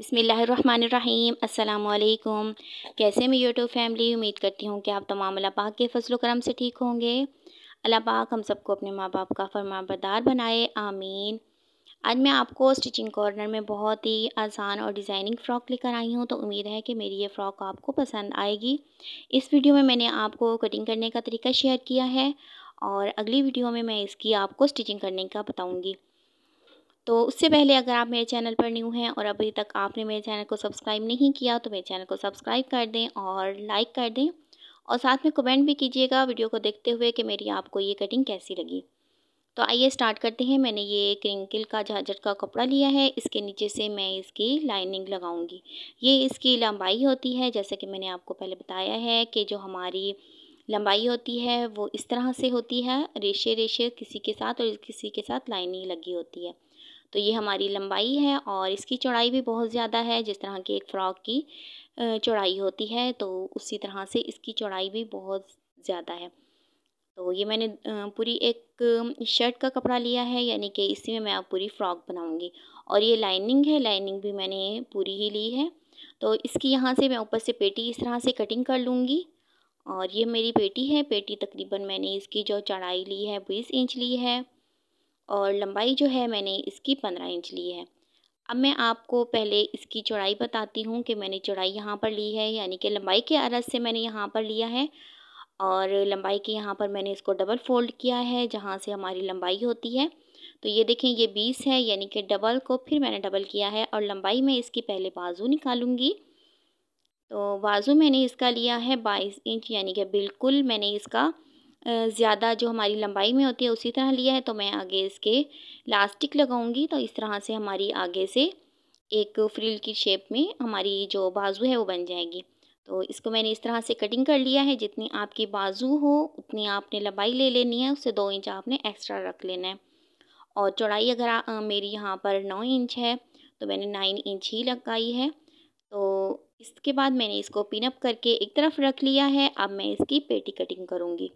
बसमीम् अल्लाम कैसे मैं यूट्यूब फैमिली उम्मीद करती हूँ कि आप तमाम अल्लाह पाक के फसलो करम से ठीक होंगे अल्लाह पाक हम सबको अपने माँ बाप का बरदार बनाए आमीन आज मैं आपको स्टिचिंग कॉर्नर में बहुत ही आसान और डिज़ाइनिंग फ़्रॉक लेकर आई हूँ तो उम्मीद है कि मेरी ये फ़्रॉक आपको पसंद आएगी इस वीडियो में मैंने आपको कटिंग करने का तरीका शेयर किया है और अगली वीडियो में मैं इसकी आपको स्टिचिंग करने का बताऊँगी तो उससे पहले अगर आप मेरे चैनल पर न्यू हैं और अभी तक आपने मेरे चैनल को सब्सक्राइब नहीं किया तो मेरे चैनल को सब्सक्राइब कर दें और लाइक कर दें और साथ में कमेंट भी कीजिएगा वीडियो को देखते हुए कि मेरी आपको ये कटिंग कैसी लगी तो आइए स्टार्ट करते हैं मैंने ये क्रिंकल का झाझट का कपड़ा लिया है इसके नीचे से मैं इसकी लाइनिंग लगाऊंगी ये इसकी लंबाई होती है जैसे कि मैंने आपको पहले बताया है कि जो हमारी लंबाई होती है वो इस तरह से होती है रेशे रेशे किसी के साथ और किसी के साथ लाइनिंग लगी होती है तो ये हमारी लंबाई है और इसकी चौड़ाई भी बहुत ज़्यादा है जिस तरह की एक फ़्रॉक की चौड़ाई होती है तो उसी तरह से इसकी चौड़ाई भी बहुत ज़्यादा है तो ये मैंने पूरी एक शर्ट का कपड़ा लिया है यानी कि इसी में मैं अब पूरी फ़्रॉक बनाऊंगी और ये लाइनिंग है लाइनिंग भी मैंने पूरी ही ली है तो इसकी यहाँ से मैं ऊपर से पेटी इस तरह से कटिंग कर लूँगी और ये मेरी पेटी है पेटी तकरीबन मैंने इसकी जो चौड़ाई ली है बीस इंच ली है और लंबाई जो है मैंने इसकी पंद्रह इंच ली है अब मैं आपको पहले इसकी चौड़ाई बताती हूँ कि मैंने चौड़ाई यहाँ पर ली है यानी कि लंबाई के अरज से मैंने यहाँ पर लिया है और लंबाई के यहाँ पर मैंने इसको डबल फोल्ड किया है जहाँ से हमारी लंबाई होती है तो ये देखें ये बीस है यानी कि डबल को फिर मैंने डबल किया है और लंबाई में इसकी पहले बाजू निकालूंगी तो बाजू मैंने इसका लिया है बाईस इंच यानी कि बिल्कुल मैंने इसका ज़्यादा जो हमारी लंबाई में होती है उसी तरह लिया है तो मैं आगे इसके लास्टिक लगाऊंगी तो इस तरह से हमारी आगे से एक फ्रिल की शेप में हमारी जो बाजू है वो बन जाएगी तो इसको मैंने इस तरह से कटिंग कर लिया है जितनी आपकी बाजू हो उतनी आपने लंबाई ले लेनी है उससे दो इंच आपने एक्स्ट्रा रख लेना है और चौड़ाई अगर आ, मेरी यहाँ पर नौ इंच है तो मैंने नाइन इंच ही लगाई है तो इसके बाद मैंने इसको पिनअप करके एक तरफ रख लिया है अब मैं इसकी पेटी कटिंग करूँगी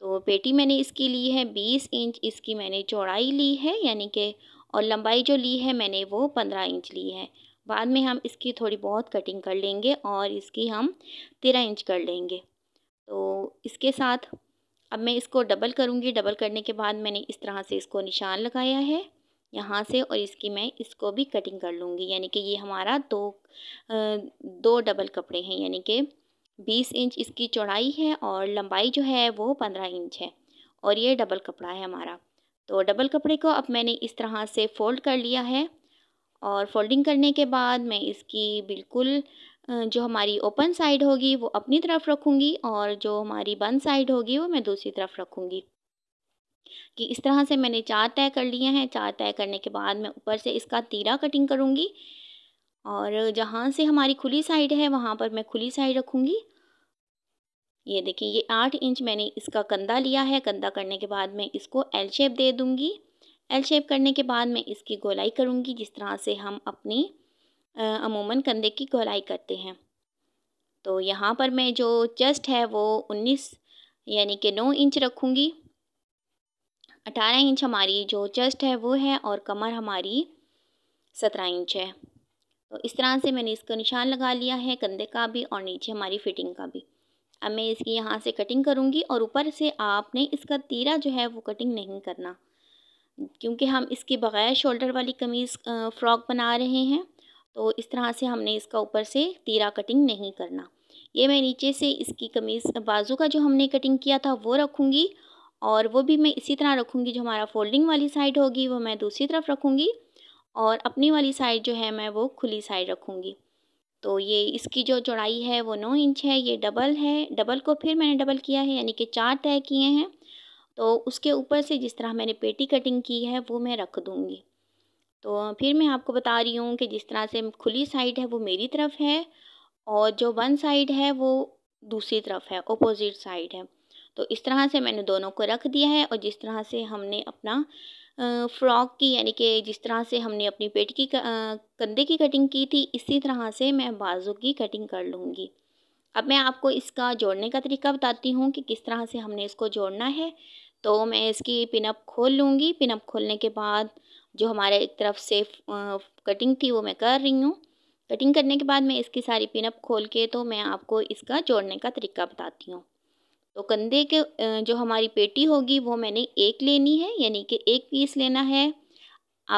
तो पेटी मैंने इसकी ली है बीस इंच इसकी मैंने चौड़ाई ली है यानी कि और लंबाई जो ली है मैंने वो पंद्रह इंच ली है बाद में हम इसकी थोड़ी बहुत कटिंग कर लेंगे और इसकी हम तेरह इंच कर लेंगे तो इसके साथ अब मैं इसको डबल करूँगी डबल करने के बाद मैंने इस तरह से इसको निशान लगाया है यहाँ से और इसकी मैं इसको भी कटिंग कर लूँगी यानी कि ये हमारा दो दो डबल कपड़े हैं यानी कि बीस इंच इसकी चौड़ाई है और लंबाई जो है वो पंद्रह इंच है और ये डबल कपड़ा है हमारा तो डबल कपड़े को अब मैंने इस तरह से फ़ोल्ड कर लिया है और फोल्डिंग करने के बाद मैं इसकी बिल्कुल जो हमारी ओपन साइड होगी वो अपनी तरफ रखूँगी और जो हमारी बंद साइड होगी वो मैं दूसरी तरफ रखूँगी कि इस तरह से मैंने चार तय कर लिए हैं चार तय करने के बाद मैं ऊपर से इसका तीरा कटिंग करूँगी और जहाँ से हमारी खुली साइड है वहाँ पर मैं खुली साइड रखूँगी ये देखिए ये आठ इंच मैंने इसका कंधा लिया है कंधा करने के बाद मैं इसको एल शेप दे दूँगी एल शेप करने के बाद मैं इसकी गोलाई करूँगी जिस तरह से हम अपनी अमूमन कंधे की गोलाई करते हैं तो यहाँ पर मैं जो चेस्ट है वो उन्नीस यानी कि नौ इंच रखूँगी अठारह इंच हमारी जो चेस्ट है वो है और कमर हमारी सत्रह इंच है तो इस तरह से मैंने इसका निशान लगा लिया है कंधे का भी और नीचे हमारी फिटिंग का भी अब मैं इसकी यहाँ से कटिंग करूँगी और ऊपर से आपने इसका तीरा जो है वो कटिंग नहीं करना क्योंकि हम इसके बग़ैर शोल्डर वाली कमीज़ फ़्रॉक बना रहे हैं तो इस तरह से हमने इसका ऊपर से तीरा कटिंग नहीं करना ये मैं नीचे से इसकी कमीज़ बाजू का जो हमने कटिंग किया था वो रखूँगी और वो भी मैं इसी तरह रखूँगी जो हमारा फोल्डिंग वाली साइड होगी वो मैं दूसरी तरफ रखूँगी और अपनी वाली साइड जो है मैं वो खुली साइड रखूँगी तो ये इसकी जो चौड़ाई है वो नौ इंच है ये डबल है डबल को फिर मैंने डबल किया है यानी कि चार तय किए हैं तो उसके ऊपर से जिस तरह मैंने पेटी कटिंग की है वो मैं रख दूँगी तो फिर मैं आपको बता रही हूँ कि जिस तरह से खुली साइड है वो मेरी तरफ है और जो वन साइड है वो दूसरी तरफ है अपोजिट साइड है तो इस तरह से मैंने दोनों को रख दिया है और जिस तरह से हमने अपना फ़्रॉक की यानी कि जिस तरह से हमने अपनी पेट की कंधे की कटिंग की थी इसी तरह से मैं बाजू की कटिंग कर लूँगी अब मैं आपको इसका जोड़ने का तरीका बताती हूँ कि किस तरह से हमने इसको जोड़ना है तो मैं इसकी पिनअप खोल लूँगी पिनअप खोलने के बाद जो हमारे एक तरफ से कटिंग थी वो मैं कर रही हूँ कटिंग करने के बाद मैं इसकी सारी पिनअप खोल के तो मैं आपको इसका जोड़ने का तरीका बताती हूँ तो कंधे के जो हमारी पेटी होगी वो मैंने एक लेनी है यानी कि एक पीस लेना है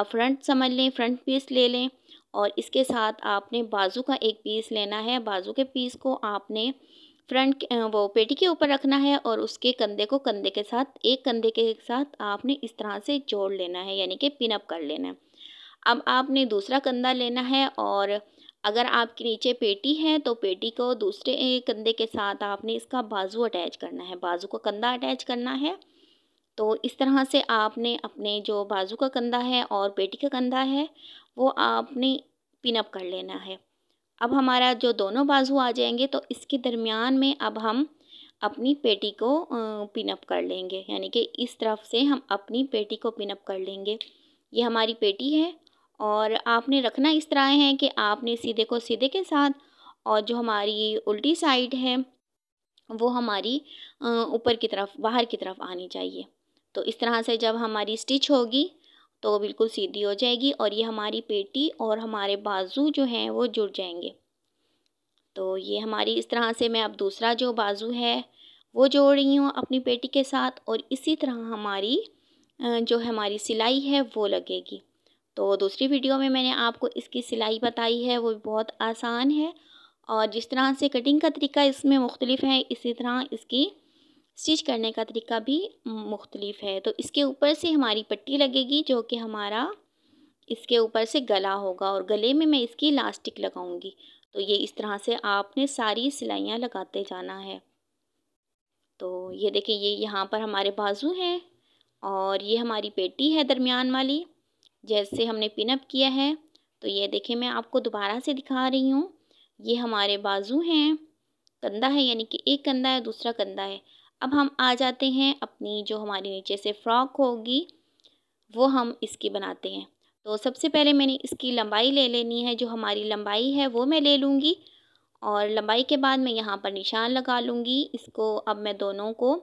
आप फ्रंट समझ लें फ्रंट पीस ले लें और इसके साथ आपने बाजू का एक पीस लेना है बाजू के पीस को आपने फ्रंट वो पेटी के ऊपर रखना है और उसके कंधे को कंधे के साथ एक कंधे के साथ आपने इस तरह से जोड़ लेना है यानी कि पिनअप कर लेना है अब आपने दूसरा कंधा लेना है और अगर आपके नीचे पेटी है तो पेटी को दूसरे कंधे के साथ आपने इसका बाजू अटैच करना है बाजू का कंधा अटैच करना है तो इस तरह से आपने अपने जो बाजू का कंधा है और पेटी का कंधा है वो आपने पिनअप कर लेना है अब हमारा जो दोनों बाजू आ जाएंगे तो इसके दरमियान में अब हम अपनी पेटी को पिनअप कर लेंगे यानी कि इस तरफ से हम अपनी पेटी को पिनअप कर लेंगे ये हमारी पेटी है और आपने रखना इस तरह है कि आपने सीधे को सीधे के साथ और जो हमारी उल्टी साइड है वो हमारी ऊपर की तरफ बाहर की तरफ आनी चाहिए तो इस तरह से जब हमारी स्टिच होगी तो बिल्कुल सीधी हो जाएगी और ये हमारी पेटी और हमारे बाजू जो हैं वो जुड़ जाएंगे तो ये हमारी इस तरह से मैं अब दूसरा जो बाजू है वो जोड़ रही हूँ अपनी पेटी के साथ और इसी तरह हमारी जो हमारी सिलाई है वो लगेगी तो दूसरी वीडियो में मैंने आपको इसकी सिलाई बताई है वो बहुत आसान है और जिस तरह से कटिंग का तरीका इसमें मुख्तलिफ है इसी तरह इसकी स्टिच करने का तरीका भी मुख्तलिफ है तो इसके ऊपर से हमारी पट्टी लगेगी जो कि हमारा इसके ऊपर से गला होगा और गले में मैं इसकी इलास्टिक लगाऊंगी तो ये इस तरह से आपने सारी सिलाइयाँ लगाते जाना है तो ये देखिए ये यहाँ पर हमारे बाजू हैं और ये हमारी पेटी है दरमियान वाली जैसे हमने पिनअप किया है तो ये देखें मैं आपको दोबारा से दिखा रही हूँ ये हमारे बाजू हैं कंधा है यानी कि एक कंधा है दूसरा कंधा है अब हम आ जाते हैं अपनी जो हमारी नीचे से फ्रॉक होगी वो हम इसकी बनाते हैं तो सबसे पहले मैंने इसकी लंबाई ले लेनी है जो हमारी लंबाई है वो मैं ले लूँगी और लंबाई के बाद मैं यहाँ पर निशान लगा लूँगी इसको अब मैं दोनों को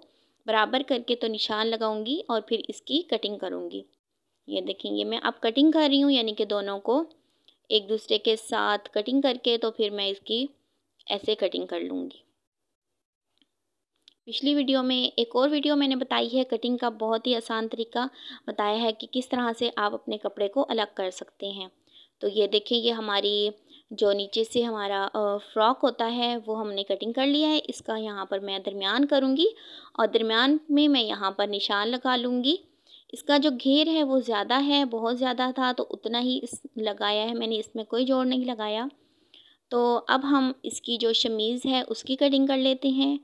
बराबर करके तो निशान लगाऊँगी और फिर इसकी कटिंग करूँगी ये देखेंगे मैं अब कटिंग कर रही हूँ यानी कि दोनों को एक दूसरे के साथ कटिंग करके तो फिर मैं इसकी ऐसे कटिंग कर लूँगी पिछली वीडियो में एक और वीडियो मैंने बताई है कटिंग का बहुत ही आसान तरीका बताया है कि किस तरह से आप अपने कपड़े को अलग कर सकते हैं तो ये देखें ये हमारी जो नीचे से हमारा फ्रॉक होता है वो हमने कटिंग कर लिया है इसका यहाँ पर मैं दरमियान करूँगी और दरमियान में मैं यहाँ पर निशान लगा लूँगी इसका जो घेर है वो ज़्यादा है बहुत ज़्यादा था तो उतना ही इस लगाया है मैंने इसमें कोई जोड़ नहीं लगाया तो अब हम इसकी जो शमीज़ है उसकी कटिंग कर लेते हैं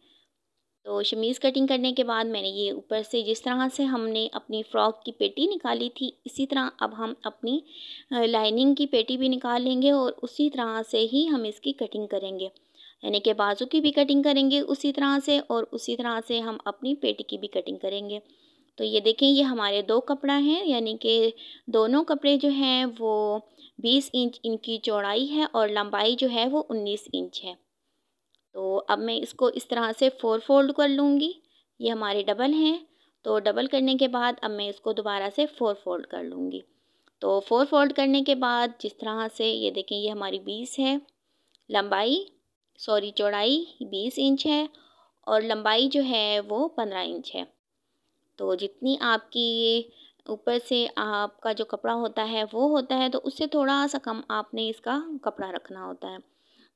तो शमीज़ कटिंग करने के बाद मैंने ये ऊपर से जिस तरह से हमने अपनी फ़्रॉक की पेटी निकाली थी इसी तरह अब हम अपनी लाइनिंग की पेटी भी निकाल लेंगे और उसी तरह से ही हम इसकी कटिंग करेंगे यानी कि बाजू की भी कटिंग करेंगे उसी तरह से और उसी तरह से हम अपनी पेटी की भी कटिंग करेंगे तो ये देखें ये हमारे दो कपड़ा हैं यानी कि दोनों कपड़े जो हैं वो बीस इंच इनकी चौड़ाई है और लंबाई जो है वो उन्नीस इंच है तो अब मैं इसको इस तरह से फोर फोल्ड कर लूँगी ये हमारे डबल हैं तो डबल करने के बाद अब मैं इसको दोबारा से फोर फोल्ड कर लूँगी तो फोर फोल्ड करने के बाद जिस तरह से ये देखें ये हमारी बीस है लंबाई सॉरी चौड़ाई बीस इंच है और लंबाई जो है वो पंद्रह इंच है तो जितनी आपकी ये ऊपर से आपका जो कपड़ा होता है वो होता है तो उससे थोड़ा सा कम आपने इसका कपड़ा रखना होता है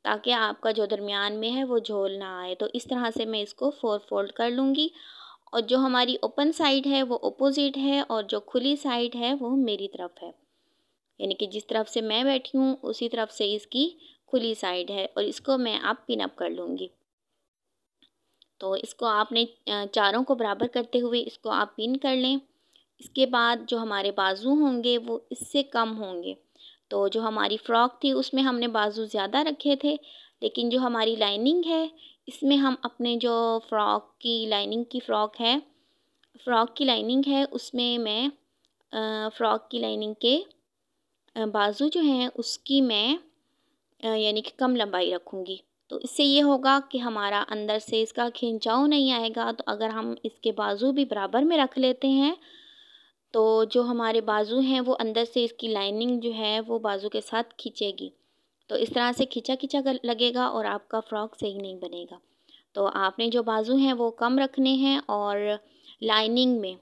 ताकि आपका जो दरमियान में है वो झोल ना आए तो इस तरह से मैं इसको फोर फोल्ड कर लूँगी और जो हमारी ओपन साइड है वो ओपोज़िट है और जो खुली साइड है वो मेरी तरफ है यानी कि जिस तरफ से मैं बैठी हूँ उसी तरफ से इसकी खुली साइड है और इसको मैं आप पिनअप कर लूँगी तो इसको आपने चारों को बराबर करते हुए इसको आप पिन कर लें इसके बाद जो हमारे बाजू होंगे वो इससे कम होंगे तो जो हमारी फ़्रॉक थी उसमें हमने बाजू ज़्यादा रखे थे लेकिन जो हमारी लाइनिंग है इसमें हम अपने जो फ़्रॉक की लाइनिंग की फ़्रॉक है फ़्रॉक की लाइनिंग है उसमें मैं फ़्रॉक की लाइनिंग के बाजू जो हैं उसकी मैं यानी कि कम लंबाई रखूँगी तो इससे ये होगा कि हमारा अंदर से इसका खिंचाव नहीं आएगा तो अगर हम इसके बाजू भी बराबर में रख लेते हैं तो जो हमारे बाजू हैं वो अंदर से इसकी लाइनिंग जो है वो बाजू के साथ खींचेगी तो इस तरह से खींचा खींचा लगेगा और आपका फ़्रॉक सही नहीं बनेगा तो आपने जो बाजू हैं वो कम रखने हैं और लाइनिंग में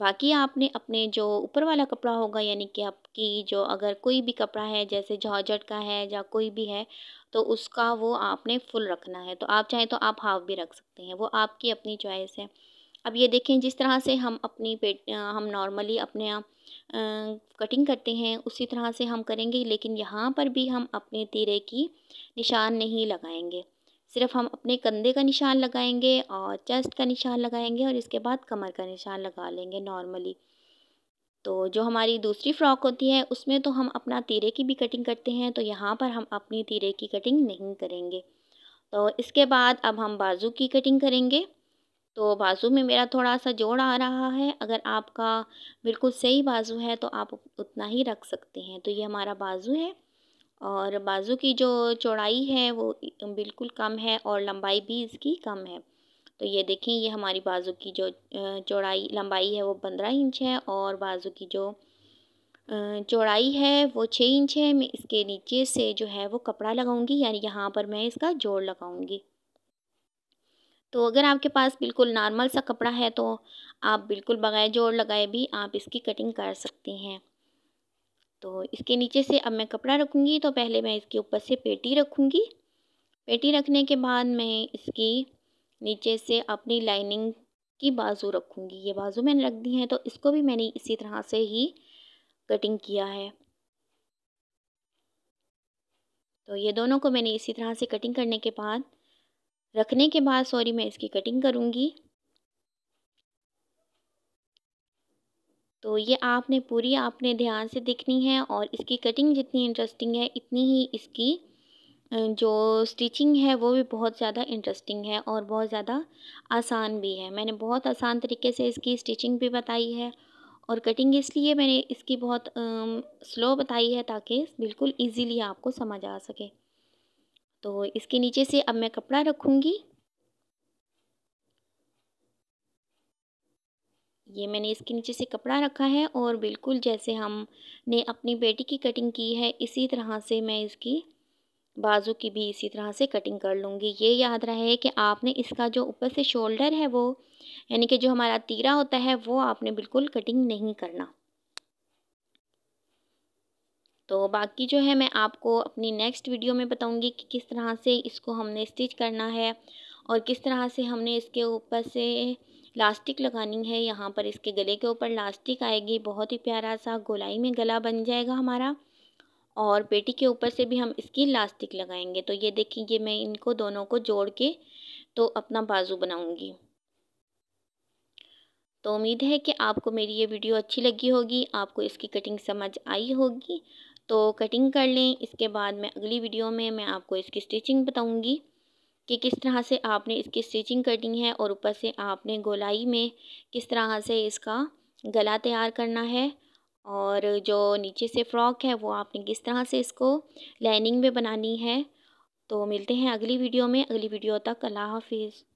बाकी आपने अपने जो ऊपर वाला कपड़ा होगा यानी कि आपकी जो अगर कोई भी कपड़ा है जैसे झाझट का है या कोई भी है तो उसका वो आपने फुल रखना है तो आप चाहें तो आप हाफ भी रख सकते हैं वो आपकी अपनी चॉइस है अब ये देखें जिस तरह से हम अपनी पेट हम नॉर्मली अपने कटिंग करते हैं उसी तरह से हम करेंगे लेकिन यहाँ पर भी हम अपने तीरे की निशान नहीं लगाएंगे सिर्फ हम अपने कंधे का निशान लगाएंगे और चेस्ट का निशान लगाएंगे और इसके बाद कमर का निशान लगा लेंगे नॉर्मली तो जो हमारी दूसरी फ़्रॉक होती है उसमें तो हम अपना तीरे की भी कटिंग करते हैं तो यहाँ पर हम अपनी तीरे की कटिंग नहीं करेंगे तो इसके बाद अब हम बाजू की कटिंग करेंगे तो बाजू में मेरा थोड़ा सा जोड़ आ रहा है अगर आपका बिल्कुल सही बाजू है तो आप उतना ही रख सकते हैं तो ये हमारा बाजू है और बाजू की जो चौड़ाई है वो बिल्कुल कम है और लंबाई भी इसकी कम है तो ये देखें ये हमारी बाजू की जो चौड़ाई लंबाई है वो पंद्रह इंच है और बाजू की जो चौड़ाई है वो छः इंच है मैं इसके नीचे से जो है वो कपड़ा लगाऊंगी यानी यहाँ पर मैं इसका जोड़ लगाऊंगी तो अगर आपके पास बिल्कुल नॉर्मल सा कपड़ा है तो आप बिल्कुल बगैर जोड़ लगाए भी आप इसकी कटिंग कर सकती हैं तो इसके नीचे से अब मैं कपड़ा रखूँगी तो पहले मैं इसके ऊपर से पेटी रखूँगी पेटी रखने के बाद मैं इसकी नीचे से अपनी लाइनिंग की बाजू रखूँगी ये बाजू मैंने रख दी है तो इसको भी मैंने इसी तरह से ही कटिंग किया है तो ये दोनों को मैंने इसी तरह से कटिंग करने के बाद रखने के बाद सॉरी मैं इसकी कटिंग करूँगी तो ये आपने पूरी आपने ध्यान से देखनी है और इसकी कटिंग जितनी इंटरेस्टिंग है इतनी ही इसकी जो स्टिचिंग है वो भी बहुत ज़्यादा इंटरेस्टिंग है और बहुत ज़्यादा आसान भी है मैंने बहुत आसान तरीके से इसकी स्टिचिंग भी बताई है और कटिंग इसलिए मैंने इसकी बहुत स्लो बताई है ताकि बिल्कुल इजीली आपको समझ आ सके तो इसके नीचे से अब मैं कपड़ा रखूँगी ये मैंने इसके नीचे से कपड़ा रखा है और बिल्कुल जैसे हमने अपनी बेटी की कटिंग की है इसी तरह से मैं इसकी बाजू की भी इसी तरह से कटिंग कर लूँगी ये याद रहे कि आपने इसका जो ऊपर से शोल्डर है वो यानी कि जो हमारा तीरा होता है वो आपने बिल्कुल कटिंग नहीं करना तो बाकी जो है मैं आपको अपनी नेक्स्ट वीडियो में बताऊँगी कि किस तरह से इसको हमने स्टिच करना है और किस तरह से हमने इसके ऊपर से लास्टिक लगानी है यहाँ पर इसके गले के ऊपर लास्टिक आएगी बहुत ही प्यारा सा गोलाई में गला बन जाएगा हमारा और पेटी के ऊपर से भी हम इसकी लास्टिक लगाएंगे तो ये देखिए ये मैं इनको दोनों को जोड़ के तो अपना बाजू बनाऊंगी तो उम्मीद है कि आपको मेरी ये वीडियो अच्छी लगी होगी आपको इसकी कटिंग समझ आई होगी तो कटिंग कर लें इसके बाद मैं अगली वीडियो में मैं आपको इसकी स्टिचिंग बताऊँगी कि किस तरह से आपने इसकी स्टिचिंग करनी है और ऊपर से आपने गोलाई में किस तरह से इसका गला तैयार करना है और जो नीचे से फ़्रॉक है वो आपने किस तरह से इसको लाइनिंग में बनानी है तो मिलते हैं अगली वीडियो में अगली वीडियो तक अल्लाह हाफिज़